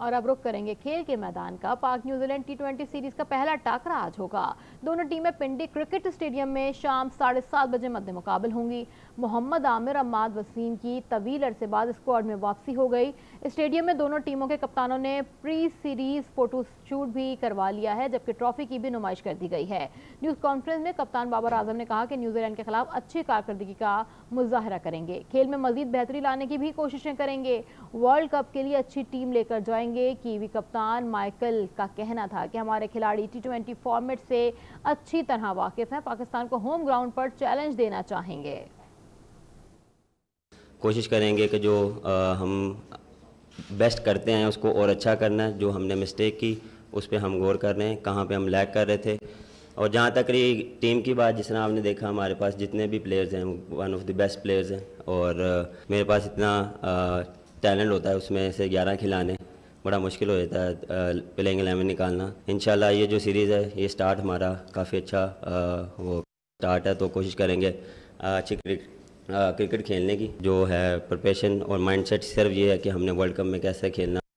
और अब रुख करेंगे खेल के मैदान का पाक न्यूजीलैंड टी सीरीज का पहला टाकरा आज होगा दोनों टीमें पिंडी क्रिकेट स्टेडियम में शाम साढ़े सात बजे मध्य मुकाबल होंगी मोहम्मद आमिर अम्माद वसीम की तवील अरसे बाद स्क्वाड में वापसी हो गई स्टेडियम में दोनों टीमों के कप्तानों ने प्री सीरीज फोटो शूट भी करवा लिया है जबकि ट्रॉफी की भी नुमाइश कर दी गई है न्यूज कॉन्फ्रेंस में कप्तान बाबर आजम ने कहा कि न्यूजीलैंड के खिलाफ अच्छी कारकर्दगी का मुजाहरा करेंगे खेल में मजीद बेहतरी लाने की भी कोशिशें करेंगे वर्ल्ड कप के लिए अच्छी टीम लेकर जाएंगे बताएंगे कीवी कप्तान माइकल का कहना था कि हमारे खिलाड़ी टी ट्वेंटी फॉर्मेट से अच्छी तरह वाकिफ हैं पाकिस्तान को होम ग्राउंड पर चैलेंज देना चाहेंगे कोशिश करेंगे कि जो आ, हम बेस्ट करते हैं उसको और अच्छा करना है जो हमने मिस्टेक की उस पर हम गौर कर रहे हैं कहाँ पर हम लैग कर रहे थे और जहाँ तक रही टीम की बात जिस तरह आपने देखा हमारे पास जितने भी प्लेयर्स हैं one of the best players हैं और मेरे पास इतना टैलेंट होता है उसमें से ग्यारह खिलाने बड़ा मुश्किल हो जाता है प्लेइंग एलेवन निकालना इन ये जो सीरीज़ है ये स्टार्ट हमारा काफ़ी अच्छा वो स्टार्ट है तो कोशिश करेंगे अच्छी क्रिकेट क्रिकेट खेलने की जो है प्रिपरेशन और माइंडसेट सिर्फ ये है कि हमने वर्ल्ड कप में कैसे खेलना